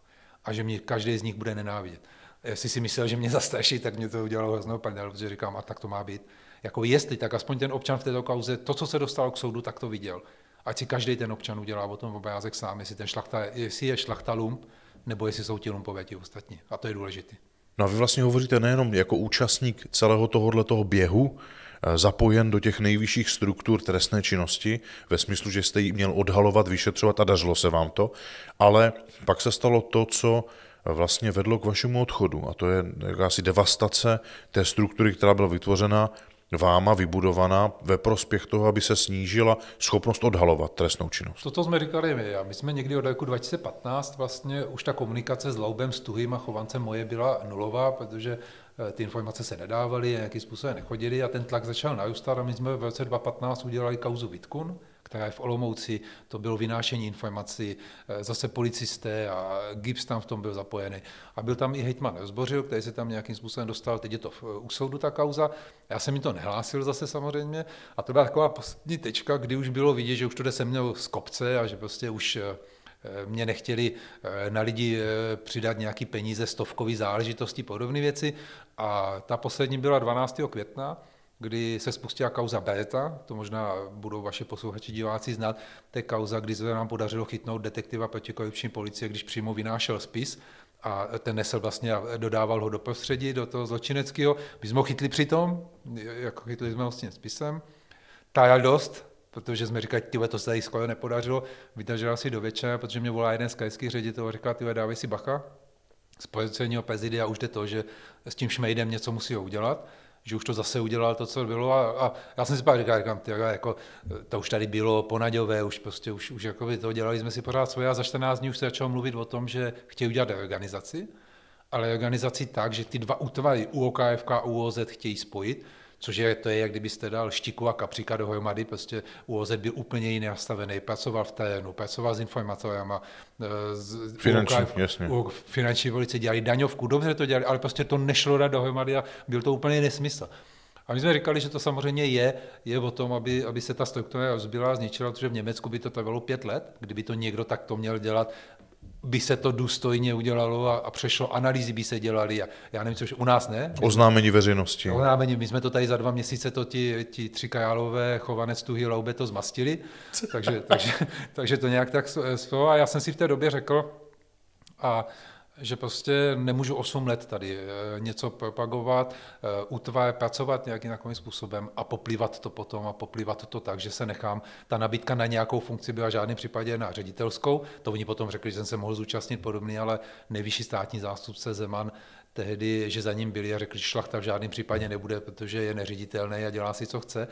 Speaker 2: A že mě každý z nich bude nenávidět jestli si myslel, že mě zastraší, tak mě to udělalo hrozně prdel, protože říkám, a tak to má být. Jako jestli, tak aspoň ten občan v této kauze, to, co se dostalo k soudu, tak to viděl. Ať si každý ten občan udělá o tom obrázek sám, jestli, ten šlachta, jestli je šlachta lump, nebo jestli jsou ti lumpové ti ostatní. A to je důležité.
Speaker 1: No a vy vlastně hovoříte nejenom jako účastník celého tohohle toho běhu, eh, zapojen do těch nejvyšších struktur trestné činnosti, ve smyslu, že jste ji měl odhalovat, vyšetřovat a dařilo se vám to, ale pak se stalo to, co vlastně vedlo k vašemu odchodu. A to je jakási devastace té struktury, která byla vytvořena váma vybudovaná ve prospěch toho, aby se snížila schopnost odhalovat trestnou činnost.
Speaker 2: Toto jsme říkali my. A my jsme někdy od roku 2015 vlastně už ta komunikace s Laubem, Tuhým a Chovancem moje byla nulová, protože eh, ty informace se nedávaly, nějakým způsobem nechodily a ten tlak začal narůstat a my jsme v roce 2015 udělali kauzu Vitkun, která je v Olomouci, to bylo vynášení informací, eh, zase policisté a Gibbs tam v tom byl zapojený. A byl tam i hejtman Rozbořil, který se tam nějakým způsobem dostal, teď je to eh, u soudu ta kauza. Já jsem mi to nehlásil zase samozřejmě a to byla taková poslední tečka, kdy už bylo vidět, že už to jde se mnou z kopce a že prostě už eh, mě nechtěli na lidi přidat nějaký peníze, stovkový záležitosti, podobné věci. A ta poslední byla 12. května kdy se spustila kauza beta, to možná budou vaše posluchači, diváci znát, to je kauza, kdy se nám podařilo chytnout detektiva protikorupční policie, když přímo vynášel spis a ten nesl vlastně a dodával ho do prostředí, do toho zločineckého. My jsme ho chytli přitom, jako chytli jsme ho s tím spisem. Ta dost, protože jsme říkali, tyhle, to se tady skoro nepodařilo, vydržela si do večera, protože mě volá jeden z krajských ředitelů a říká, tyhle, dávej si bacha, z policejního prezidia už jde to, že s tím šmejdem něco musí udělat že už to zase udělal to, co bylo a, a já jsem si pak říkal, říkám, ty, jako, to už tady bylo ponaďové, už prostě, už, už jako by to dělali jsme si pořád svoje a za 14 dní už se začalo mluvit o tom, že chtějí udělat reorganizaci, ale organizaci tak, že ty dva útvary UOKFK a UOZ chtějí spojit, což je, to je, jak kdybyste dal štiku a kapříka dohromady, prostě UOZ byl úplně jiný nastavený, pracoval v terénu, pracoval s informacemi, eh, finanční, jasně. finanční policie dělali daňovku, dobře to dělali, ale prostě to nešlo dát dohromady a byl to úplně nesmysl. A my jsme říkali, že to samozřejmě je, je o tom, aby, aby se ta struktura rozbila a zničila, protože v Německu by to trvalo pět let, kdyby to někdo takto měl dělat by se to důstojně udělalo a, a přešlo, analýzy by se dělaly. A já nevím, což u nás ne? Oznámení veřejnosti. Oznámení, my jsme to tady za dva měsíce, to ti, ti tři kajálové, chovanec, tuhy, laube to zmastili, takže, takže, takže to nějak tak a já jsem si v té době řekl, a že prostě nemůžu 8 let tady eh, něco propagovat, eh, utvář, pracovat nějakým takovým způsobem a poplývat to potom a poplývat to tak, že se nechám. Ta nabídka na nějakou funkci byla v žádném případě na ředitelskou, to oni potom řekli, že jsem se mohl zúčastnit podobný, ale nejvyšší státní zástupce Zeman tehdy, že za ním byli a řekli, že šlachta v žádném případě nebude, protože je neředitelný a dělá si, co chce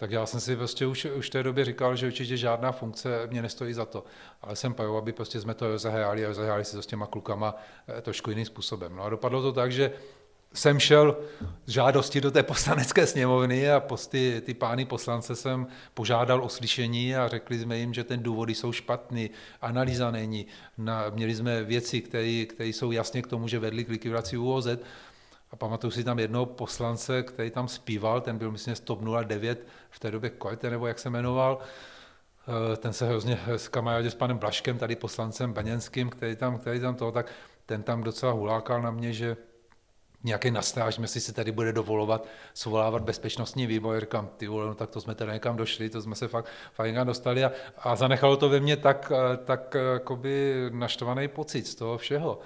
Speaker 2: tak já jsem si prostě už, už v té době říkal, že určitě žádná funkce mě nestojí za to. Ale jsem pajou, aby prostě jsme to rozehráli a rozehráli si to s těma klukama eh, trošku jiným způsobem. No a dopadlo to tak, že jsem šel z žádosti do té poslanecké sněmovny a posty, ty pány poslance jsem požádal o slyšení a řekli jsme jim, že ten důvody jsou špatný, analýza není. Na, měli jsme věci, které jsou jasně k tomu, že vedli, k likvidaci UOZ. A pamatuju si tam jednoho poslance, který tam zpíval, ten byl myslím z TOP 09, v té době Kojte, nebo jak se jmenoval, eh, ten se hrozně kamarádě s panem Blaškem, tady poslancem Beněnským, který tam, který tam toho, tak ten tam docela hulákal na mě, že nějaký nastrážím, jestli si tady bude dovolovat svolávat bezpečnostní výbor. Říkám, ty vole, no tak to jsme teda někam došli, to jsme se fakt, fakt někam dostali a, a zanechalo to ve mně tak, eh, tak eh, jakoby naštvaný pocit z toho všeho,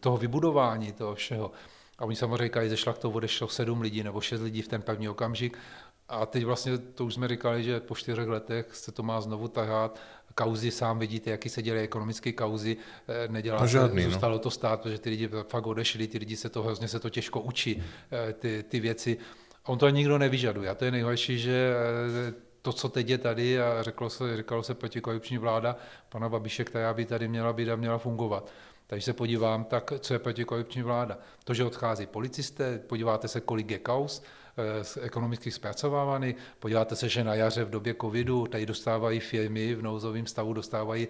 Speaker 2: toho vybudování toho všeho. A oni samozřejmě říkají, ze šlachtou odešlo sedm lidí nebo šest lidí v ten první okamžik a teď vlastně, to už jsme říkali, že po čtyřech letech se to má znovu tahat. Kauzy, sám vidíte, jaký se dělají ekonomické kauzy, eh, nedělá no žádný, se, no. zůstalo no. to stát, protože ty lidi fakt odešli, ty lidi se to hrozně se to těžko učí, eh, ty, ty věci. On to nikdo nevyžaduje a to je nejhorší, že eh, to, co teď je tady, a řeklo se, říkalo se protikorupční vláda pana Babiše, která by tady měla být a měla fungovat. Takže se podívám, tak co je protikorupční vláda. To, že odchází policisté, podíváte se, kolik je kaus eh, z ekonomických zpracovávány, podíváte se, že na jaře v době covidu tady dostávají firmy v nouzovém stavu, dostávají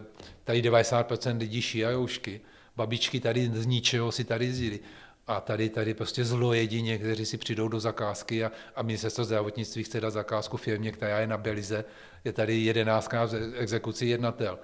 Speaker 2: eh, tady 90% lidí šíjajoušky, babičky tady z ničeho si tady zjíli. A tady, tady prostě zlojedině, kteří si přijdou do zakázky a, a ministerstvo zdravotnictví chce dát zakázku firmě, která je na Belize, je tady jedenáctká exekucí jednatel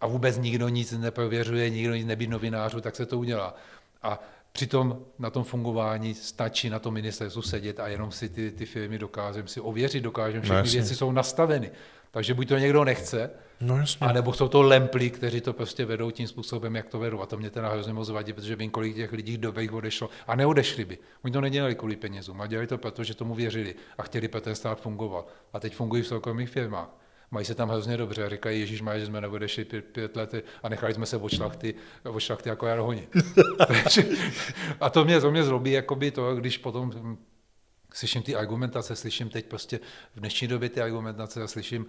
Speaker 2: a vůbec nikdo nic neprověřuje, nikdo nic nebýt novinářů, tak se to udělá. A přitom na tom fungování stačí na tom ministerstvu sedět a jenom si ty, ty firmy dokážeme si ověřit, dokážeme no, všechny no, věci jsou nastaveny. Takže buď to někdo nechce, no, anebo jsou to lempli, kteří to prostě vedou tím způsobem, jak to vedou. A to mě teda hrozně moc vadí, protože vím, kolik těch lidí do dobrých odešlo a neodešli by. Oni to nedělali kvůli penězům, a dělali to proto, že tomu věřili a chtěli pro ten stát fungovat. A teď fungují v soukromých firmách mají se tam hrozně dobře říkají, Ježíš má, že jsme neodešli pět, pět let a nechali jsme se očlachty, očlachty jako jarhoni. a to mě, to mě zlobí, jakoby to, když potom slyším ty argumentace, slyším teď prostě v dnešní době ty argumentace a slyším,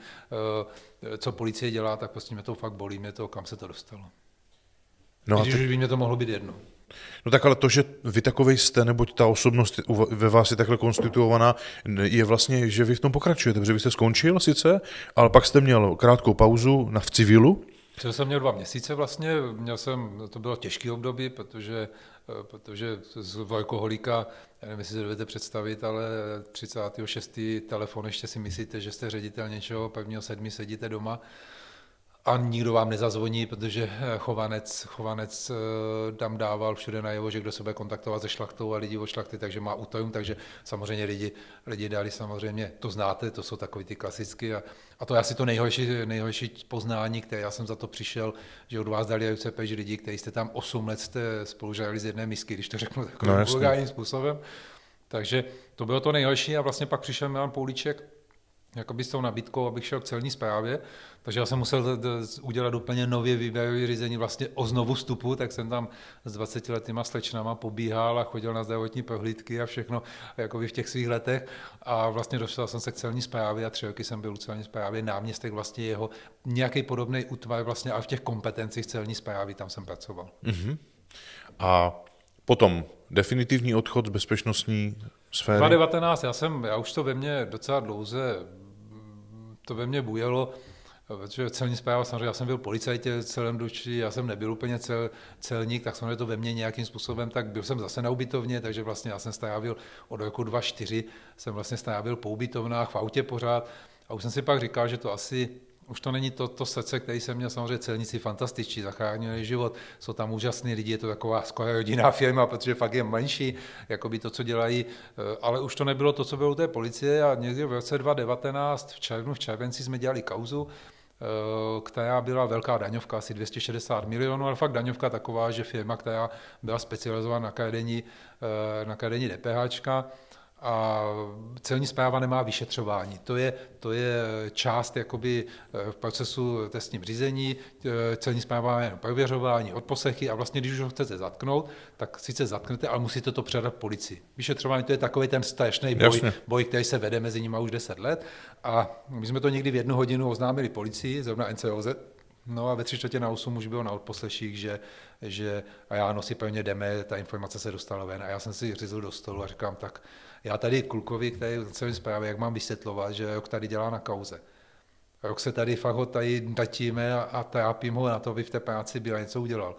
Speaker 2: eh, co policie dělá, tak prostě mě to fakt bolí, mě to, kam se to dostalo. No Když už by mě to mohlo být jedno.
Speaker 1: No tak ale to, že vy takovej jste, nebo ta osobnost ve vás je takhle konstituovaná, je vlastně, že vy v tom pokračujete, protože vy jste skončil sice, ale pak jste měl krátkou pauzu na v civilu.
Speaker 2: Přijel jsem měl dva měsíce vlastně, měl jsem, to bylo těžký období, protože, eh, protože z alkoholika, já nevím, jestli si dovedete představit, ale 36. telefon ještě si myslíte, že jste ředitel něčeho, pak měl sedmi, sedíte doma, a nikdo vám nezazvoní, protože eh, chovanec, chovanec eh, tam dával všude najevo, že kdo se bude kontaktovat se šlachtou a lidi o šlachty, takže má utajum, takže samozřejmě lidi, lidi dali samozřejmě, to znáte, to jsou takový ty klasicky a, a to je asi to nejhorší, nejhorší poznání, které já jsem za to přišel, že od vás dali UCP, že lidi, kteří jste tam 8 let jste spolužali z jedné misky, když to řeknu takovým no, způsobem. Takže to bylo to nejhorší a vlastně pak přišel Milan Poulíček, jakoby s tou nabídkou, abych šel k celní správě, takže já jsem musel udělat úplně nově výběrové řízení vlastně o znovu vstupu, tak jsem tam s 20 letýma slečnama pobíhal a chodil na zdravotní prohlídky a všechno jakoby v těch svých letech a vlastně dostal jsem se k celní správě a tři roky jsem byl u celní správě náměstek vlastně jeho nějaký podobný útvar vlastně a v těch kompetencích celní správy tam jsem pracoval. Mm-hmm.
Speaker 1: A potom definitivní odchod z bezpečnostní sféry? 2019,
Speaker 2: já jsem, já už to ve mně docela dlouze to ve mně bujelo, protože celní zpráva, samozřejmě já jsem byl policajtě celém duši, já jsem nebyl úplně cel, celník, tak samozřejmě to ve mně nějakým způsobem, tak byl jsem zase na ubytovně, takže vlastně já jsem strávil od roku 2004, jsem vlastně strávil po ubytovnách, v autě pořád, a už jsem si pak říkal, že to asi už to není to, to srdce, který jsem měl, samozřejmě celníci fantastičtí, zachránili život, jsou tam úžasní lidi, je to taková skoro rodinná firma, protože fakt je menší, jako by to, co dělají, eh, ale už to nebylo to, co bylo u té policie a někdy v roce 2019, v červnu, v červenci jsme dělali kauzu, eh, která byla velká daňovka, asi 260 milionů, ale fakt daňovka taková, že firma, která byla specializovaná na kradení, eh, na kradení DPH, a celní zpráva nemá vyšetřování. To je, to je část jakoby eh, v procesu testním řízení, eh, celní zpráva má jenom prověřování, odposlechy a vlastně, když už ho chcete zatknout, tak sice zatknete, ale musíte to předat policii. Vyšetřování to je takový ten strašný boj, boj, který se vede mezi nimi už 10 let a my jsme to někdy v jednu hodinu oznámili policii, zrovna NCOZ, No a ve tři čtvrtě na 8 už bylo na odposleších, že, že a já no pevně jdeme, ta informace se dostala ven a já jsem si řízl do stolu a říkám, tak já tady klukovi, který jsem zprávě, jak mám vysvětlovat, že rok tady dělá na kauze. Rok se tady fakt ho tady datíme a, a trápím ho na to, aby v té práci byl a něco udělal.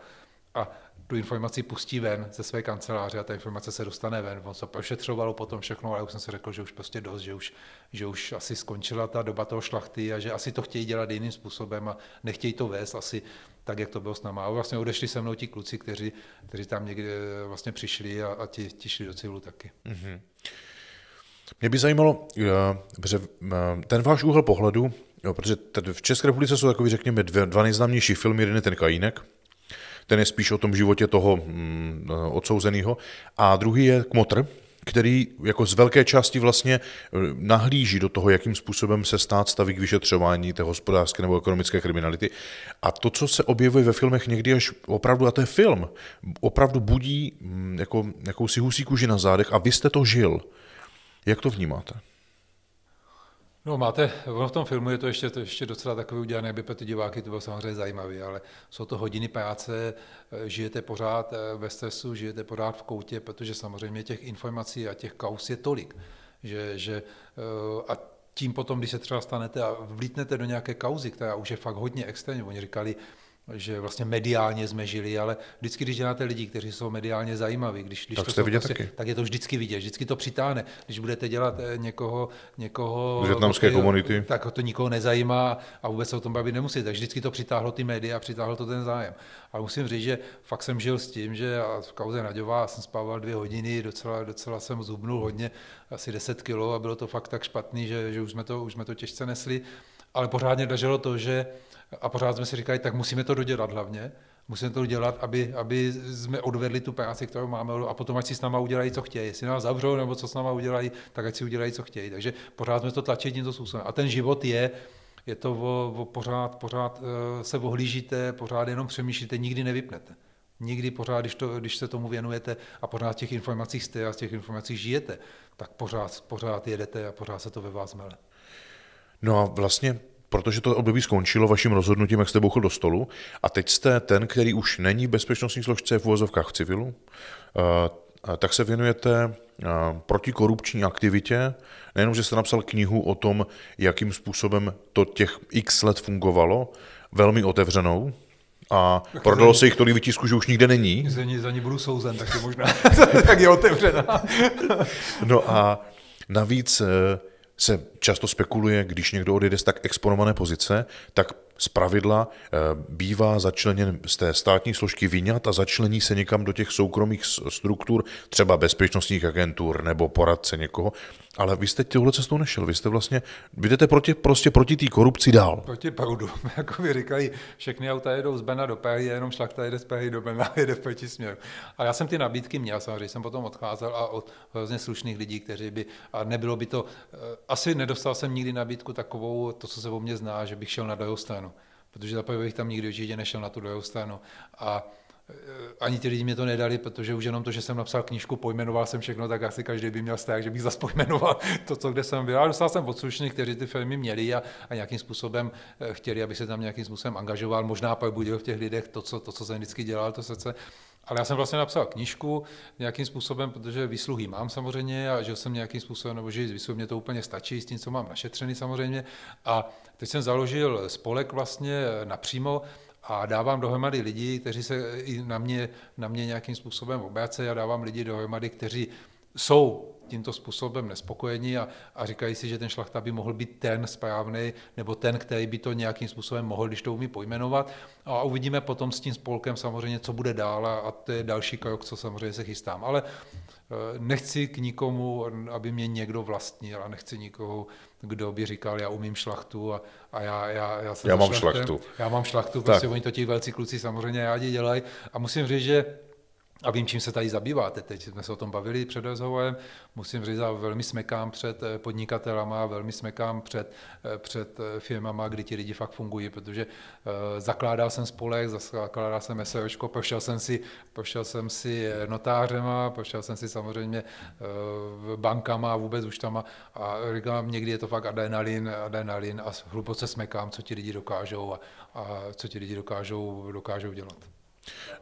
Speaker 2: A tu informaci pustí ven ze své kanceláře a ta informace se dostane ven. On se prošetřovalo potom všechno, ale už jsem si řekl, že už prostě dost, že už, že už asi skončila ta doba toho šlachty a že asi to chtějí dělat jiným způsobem a nechtějí to vést asi tak, jak to bylo s náma. A vlastně odešli se mnou ti kluci, kteří, kteří tam někde eh, vlastně přišli a, a ti, ti šli do civilu taky. Mm-hmm.
Speaker 1: Mě by zajímalo, eh, že eh, ten váš úhel pohledu, jo, protože v České republice jsou takový, řekněme, dva nejznámější filmy, jeden je ten Kajínek, ten je spíš o tom životě toho mm, eh, odsouzeného. A druhý je kmotr, který jako z velké části vlastně eh, nahlíží do toho, jakým způsobem se stát staví k vyšetřování té hospodářské nebo ekonomické kriminality. A to, co se objevuje ve filmech někdy až opravdu, a to je film, opravdu budí mm, jako, jakousi husí kůži na zádech a vy jste to žil. Jak to vnímáte?
Speaker 2: No máte, ono v tom filmu je to ještě, to ještě docela takový udělané, aby pro ty diváky to bylo samozřejmě zajímavé, ale jsou to hodiny práce, eh, žijete pořád eh, ve stresu, žijete pořád v koutě, protože samozřejmě těch informací a těch kaus je tolik, že, že eh, a tím potom, když se třeba stanete a vlítnete do nějaké kauzy, která už je fakt hodně extrémní, oni říkali, že vlastně mediálně jsme žili, ale vždycky, když děláte lidi, kteří jsou mediálně zajímaví, když, když tak, to jsou vidět prostě, taky. tak je to vždycky vidět, vždycky to přitáhne. Když budete dělat eh, někoho, někoho vietnamské prostě- komunity, tak to nikoho nezajímá a vůbec se o tom bavit nemusíte. Takže vždycky to přitáhlo ty média a přitáhlo to ten zájem. A musím říct, že fakt jsem žil s tím, že v kauze Naďová jsem spával dvě hodiny, docela, docela jsem zubnul hodně, asi 10 kilo a bylo to fakt tak špatný, že, že už, jsme to, už jsme to těžce nesli. Ale pořádně drželo to, že a pořád jsme si říkali, tak musíme to dodělat hlavně. Musíme to dělat, aby, aby jsme odvedli tu práci, kterou máme, a potom ať si s náma udělají, co chtějí. Jestli nás zavřou nebo co s náma udělají, tak ať si udělají, co chtějí. Takže pořád jsme to tlačili tímto způsobem. A ten život je, je to o, o pořád, pořád eh, se ohlížíte, pořád jenom přemýšlíte, nikdy nevypnete. Nikdy pořád, když, to, když se tomu věnujete a pořád těch informací jste a z těch informací žijete, tak pořád, pořád jedete a pořád se to ve vás mele.
Speaker 1: No a vlastně protože to období skončilo vaším rozhodnutím, jak jste bouchl do stolu, a teď jste ten, který už není v bezpečnostní složce v úvozovkách v civilu, tak se věnujete protikorupční aktivitě. Nejenom, že jste napsal knihu o tom, jakým způsobem to těch x let fungovalo, velmi otevřenou, a tak prodalo se jich tolik vytisku, že už nikde není.
Speaker 2: Za ní, za ní budu souzen, tak je možná tak je otevřená. no a
Speaker 1: navíc eh, se často spekuluje, když někdo odejde z tak exponované pozice, tak z pravidla eh, bývá začleněn z té státní složky vyňat a začlení se někam do těch soukromých struktur, třeba bezpečnostních agentur nebo poradce někoho, ale vy jste tohle cestou nešel, vy jste vlastně, vy jdete proti, prostě proti té korupci dál.
Speaker 2: Proti proudu, jako vy říkají, všechny auta jedou z Bena do Pehy, jenom šlachta jede z Pehy do Bena, jede v proti směru. A já jsem ty nabídky měl, samozřejmě jsem potom odcházel a od hrozně slušných lidí, kteří by, a nebylo by to, eh, asi nedostal jsem nikdy nabídku takovou, to, co se o mě zná, že bych šel na druhou stranu protože za bych tam nikdy určitě nešel na tu druhou stranu. A e, ani ty lidi mě to nedali, protože už jenom to, že jsem napsal knížku, pojmenoval jsem všechno, tak asi každý by měl stát, že bych zase pojmenoval to, co kde jsem byl. A dostal jsem od slušných, kteří ty firmy měli a, a nějakým způsobem e, chtěli, aby se tam nějakým způsobem angažoval. Možná pak budil v těch lidech to, co, to, co jsem vždycky dělal, to srdce. Ale já jsem vlastně napsal knížku nějakým způsobem, protože výsluhy mám samozřejmě a že jsem nějakým způsobem, nebo že výsluhy mě to úplně stačí s tím, co mám našetřený samozřejmě. A Teď jsem založil spolek vlastně napřímo a dávám dohromady lidi, kteří se i na mě, na mě nějakým způsobem obrace Já dávám lidi dohromady, kteří jsou tímto způsobem nespokojení a, a říkají si, že ten šlachta by mohl být ten správný nebo ten, který by to nějakým způsobem mohl, když to umí pojmenovat. A uvidíme potom s tím spolkem samozřejmě, co bude dál a, a to je další krok, co samozřejmě se chystám. Ale Eh, nechci k nikomu, aby mě někdo vlastnil a nechci nikoho, kdo by říkal, já umím šlachtu a, a já, já, já jsem Já mám šlachtem, šlachtu. Já mám šlachtu, tak. protože oni to ti velcí kluci samozřejmě rádi dělají a musím říct, že a vím, čím se tady zabýváte. Teď jsme se o tom bavili před rozhovorem. Musím říct, že velmi smekám před eh, podnikatelama, velmi smekám před, eh, před eh, firmama, kdy ti lidi fakt fungují, protože zakládal jsem spolek, zakládal jsem SEOčko, prošel jsem si, prošel jsem si notářema, prošel jsem si samozřejmě bankama a vůbec už tam. A říkám, někdy je to fakt adrenalin, adrenalin a hluboce smekám, co ti lidi dokážou a, a co ti lidi dokážou, dokážou dělat.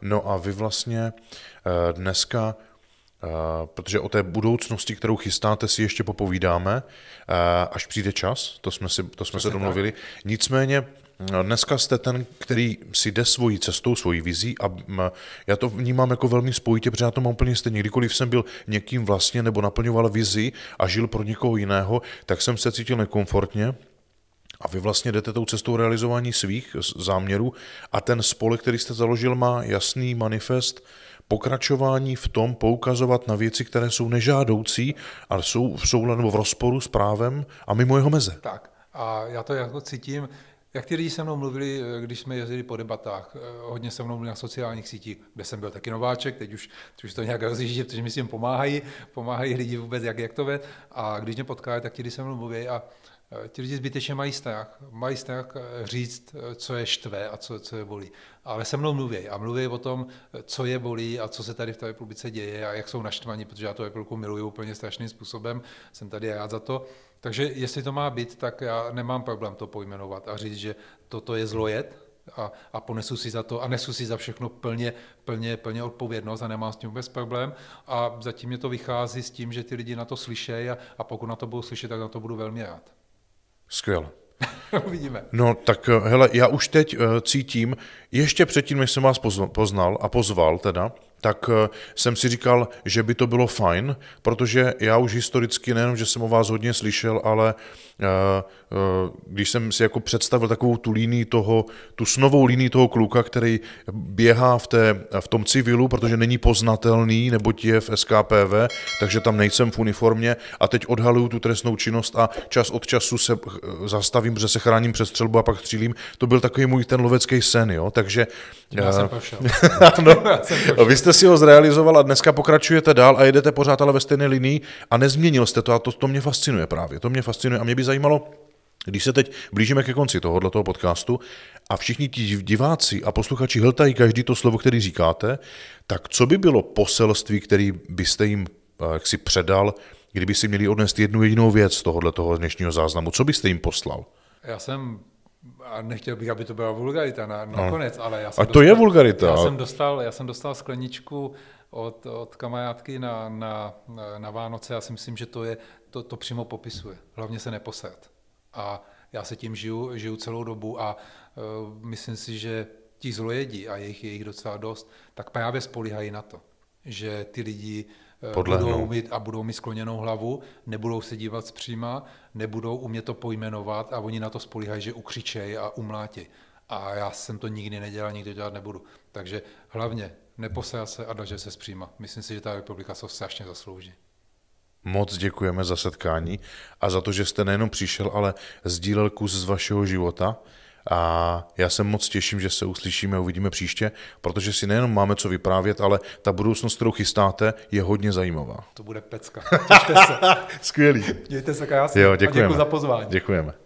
Speaker 1: No a vy vlastně eh, dneska eh, protože o té budoucnosti, kterou chystáte, si ještě popovídáme, eh, až přijde čas, to jsme, si, to jsme se domluvili. Tak. Nicméně dneska jste ten, který si jde svojí cestou, svojí vizí a mm, já to vnímám jako velmi spojitě, protože já to mám úplně stejně. Kdykoliv jsem byl někým vlastně nebo naplňoval vizi a žil pro někoho jiného, tak jsem se cítil nekomfortně, a vy vlastně jdete tou cestou realizování svých záměrů a ten spolek, který jste založil, má jasný manifest pokračování v tom poukazovat na věci, které jsou nežádoucí a jsou v souladu nebo v rozporu s právem a mimo jeho meze.
Speaker 2: Tak a já to jako cítím, jak ty lidi se mnou mluvili, eh, když jsme jezdili po debatách, eh, hodně se mnou mluvili na sociálních sítích, kde jsem byl taky nováček, teď už, teď už to nějak rozjíždí, protože mi s tím pomáhají, pomáhají lidi vůbec, jak, jak to ve. A když mě potkávají, tak ti lidi se mnou mluví a Eh, ti lidi zbytečně mají strach. Mají strach eh, říct, eh, co je štve a co, co je bolí. Ale se mnou mluví a mluví o tom, co je bolí a co se tady v té republice děje a jak jsou naštvaní, protože já tu republiku miluju úplně strašným způsobem, jsem tady rád za to. Takže jestli to má být, tak já nemám problém to pojmenovat a říct, že toto je zlojet, a, a ponesu si za to a nesu si za všechno plně, plně, plně odpovědnost a nemám s tím vůbec problém. A zatím mě to vychází s tím, že ty lidi na to slyšejí a, a pokud na to budou slyšet, tak na to budu velmi rád. Skvěle. Uvidíme.
Speaker 1: No tak eh, hele, já už teď eh, cítím, ještě předtím, než jsem vás poznal a pozval teda, tak eh, jsem si říkal, že by to bylo fajn, protože já už historicky nejenom, že jsem o vás hodně slyšel, ale uh, když jsem si jako představil takovou tu línii toho, tu snovou línii toho kluka, který běhá v, té, v tom civilu, protože není poznatelný, nebo je v SKPV, takže tam nejsem v uniformě a teď odhaluju tu trestnou činnost a čas od času se zastavím, protože se chráním přes střelbu a pak střílím. To byl takový můj ten lovecký sen, jo, takže... Já eh, jsem no, Já jsem Vy jste si ho zrealizoval a dneska pokračujete dál a jedete pořád ale ve stejné linii a nezměnil jste to a to, to mě fascinuje právě, to mě fascinuje a mě by zajímalo, když se teď blížíme ke konci tohohle toho podcastu a všichni ti diváci a posluchači hltají každý to slovo, který říkáte, tak co by bylo poselství, který byste jim eh, jaksi předal, kdyby si měli odnést jednu jedinou věc z tohohle toho dnešního záznamu? Co byste jim poslal?
Speaker 2: Já jsem a nechtěl bych, aby to byla vulgarita na, na no. ale já jsem A to dostal, je vulgarita. Já jsem dostal, já jsem dostal skleničku od, od kamarádky na, na, na Vánoce. Já si myslím, že to je to, to přímo popisuje. Hlavně se neposet. A já se tím žiju, žiju celou dobu a uh, myslím si, že ti zlojedí, a jejich je jich docela dost, tak právě spolíhají na to, že ty lidi eh, Podlehnou. budou mít a budou mít skloněnou hlavu, nebudou se dívat zpříma, nebudou umět to pojmenovat a oni na to spolíhají, že ukřičejí a umlátí. A já jsem to nikdy nedělal, nikdy dělat nebudu. Takže hlavně neposel se a držel se zpříma. Myslím si, že ta republika se strašně zaslouží.
Speaker 1: Moc děkujeme za setkání a za to, že jste nejenom přišel, ale sdílel kus z vašeho života. A já se moc těším, že se uslyšíme a uvidíme příště, protože si nejenom máme co vyprávět, ale ta budoucnost, kterou chystáte, je hodně zajímavá.
Speaker 2: To bude pecka. Těšte se. Skvělý. Mějte se krásně. Jo, děkujeme. A děkuji za pozvání.
Speaker 1: Děkujeme.